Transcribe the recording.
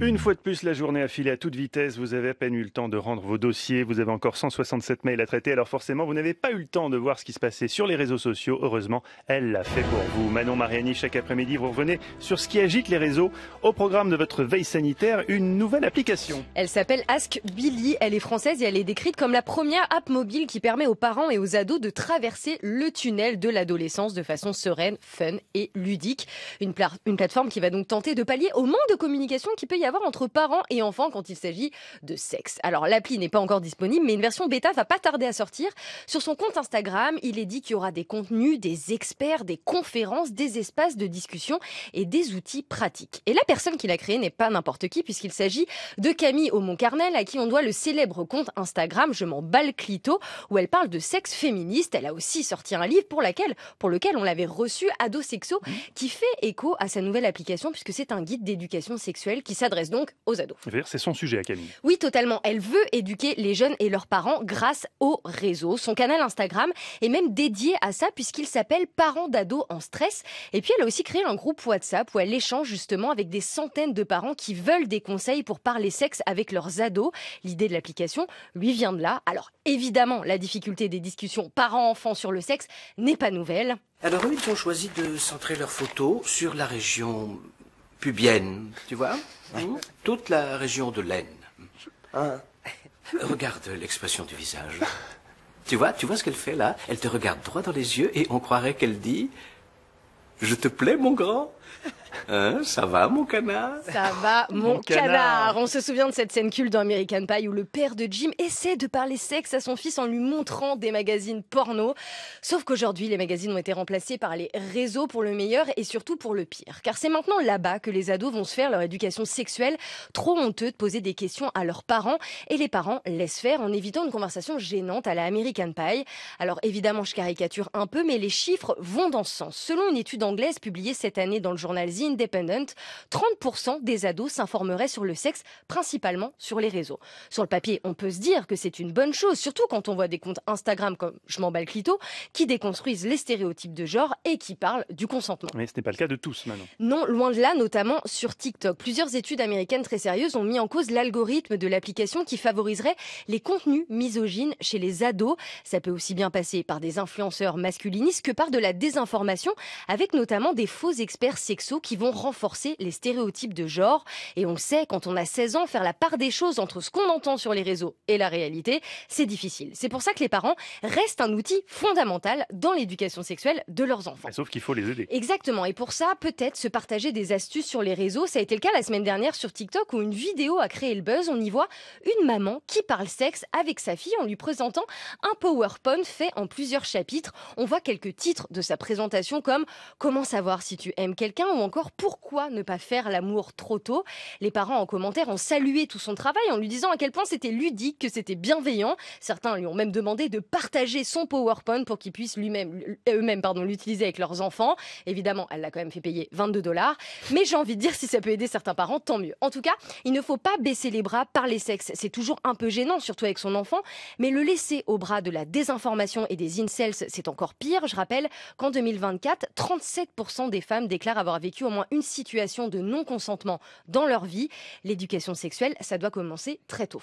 Une fois de plus, la journée a filé à toute vitesse. Vous avez à peine eu le temps de rendre vos dossiers. Vous avez encore 167 mails à traiter. Alors forcément, vous n'avez pas eu le temps de voir ce qui se passait sur les réseaux sociaux. Heureusement, elle l'a fait pour vous. Manon Mariani, chaque après-midi, vous revenez sur ce qui agite les réseaux. Au programme de votre veille sanitaire, une nouvelle application. Elle s'appelle Ask Billy. Elle est française et elle est décrite comme la première app mobile qui permet aux parents et aux ados de traverser le tunnel de l'adolescence de façon sereine, fun et ludique. Une, plateforme qui va donc tenter de pallier au manque de communication qui peut y avoir entre parents et enfants quand il s'agit de sexe. Alors l'appli n'est pas encore disponible, mais une version bêta va pas tarder à sortir. Sur son compte Instagram, il est dit qu'il y aura des contenus, des experts, des conférences, des espaces de discussion et des outils pratiques. Et la personne qui l'a créé n'est pas n'importe qui, puisqu'il s'agit de Camille Aumont-Carnel, à qui on doit le célèbre compte Instagram Je m'en bats clito, où elle parle de sexe féministe. Elle a aussi sorti un livre pour, laquelle, pour lequel on l'avait reçu, Ado Sexo, mmh. qui fait écho à sa nouvelle application, puisque c'est un guide d'éducation sexuelle qui s'adresse donc aux ados. C'est son sujet à Camille. Oui, totalement. Elle veut éduquer les jeunes et leurs parents grâce au réseau. Son canal Instagram est même dédié à ça puisqu'il s'appelle Parents d'ados en stress. Et puis elle a aussi créé un groupe WhatsApp où elle échange justement avec des centaines de parents qui veulent des conseils pour parler sexe avec leurs ados. L'idée de l'application lui vient de là. Alors évidemment, la difficulté des discussions parents-enfants sur le sexe n'est pas nouvelle. Alors eux, ils ont choisi de centrer leurs photos sur la région tu vois hein, Toute la région de l'Aisne. Hein. Regarde l'expression du visage. Tu vois, tu vois ce qu'elle fait là Elle te regarde droit dans les yeux et on croirait qu'elle dit ⁇ Je te plais, mon grand ?⁇ Hein, ça va, mon canard Ça va, mon, canard. On se souvient de cette scène culte dans American Pie où le père de Jim essaie de parler sexe à son fils en lui montrant des magazines porno. Sauf qu'aujourd'hui, les magazines ont été remplacés par les réseaux pour le meilleur et surtout pour le pire. Car c'est maintenant là-bas que les ados vont se faire leur éducation sexuelle, trop honteux de poser des questions à leurs parents. Et les parents laissent faire en évitant une conversation gênante à la American Pie. Alors évidemment, je caricature un peu, mais les chiffres vont dans ce sens. Selon une étude anglaise publiée cette année dans le journal Independent, 30% des ados s'informeraient sur le sexe, principalement sur les réseaux. Sur le papier, on peut se dire que c'est une bonne chose, surtout quand on voit des comptes Instagram comme Je m'emballe Clito, qui déconstruisent les stéréotypes de genre et qui parlent du consentement. Mais ce n'est pas le cas de tous maintenant. Non, loin de là, notamment sur TikTok. Plusieurs études américaines très sérieuses ont mis en cause l'algorithme de l'application qui favoriserait les contenus misogynes chez les ados. Ça peut aussi bien passer par des influenceurs masculinistes que par de la désinformation, avec notamment des faux experts sexuels qui qui vont renforcer les stéréotypes de genre. Et on sait, quand on a 16 ans, faire la part des choses entre ce qu'on entend sur les réseaux et la réalité, c'est difficile. C'est pour ça que les parents restent un outil fondamental dans l'éducation sexuelle de leurs enfants. Sauf qu'il faut les aider. Exactement. Et pour ça, peut-être se partager des astuces sur les réseaux. Ça a été le cas la semaine dernière sur TikTok où une vidéo a créé le buzz. On y voit une maman qui parle sexe avec sa fille en lui présentant un PowerPoint fait en plusieurs chapitres. On voit quelques titres de sa présentation comme Comment savoir si tu aimes quelqu'un ou encore pourquoi ne pas faire l'amour trop tôt. Les parents en commentaire ont salué tout son travail en lui disant à quel point c'était ludique, que c'était bienveillant. Certains lui ont même demandé de partager son PowerPoint pour qu'ils puissent lui-même, euh, eux-mêmes l'utiliser avec leurs enfants. Évidemment, elle l'a quand même fait payer 22 dollars. Mais j'ai envie de dire, si ça peut aider certains parents, tant mieux. En tout cas, il ne faut pas baisser les bras par les sexes. C'est toujours un peu gênant, surtout avec son enfant. Mais le laisser au bras de la désinformation et des incels, c'est encore pire. Je rappelle qu'en 2024, 37% des femmes déclarent avoir vécu au moins une situation de non-consentement dans leur vie. L'éducation sexuelle, ça doit commencer très tôt.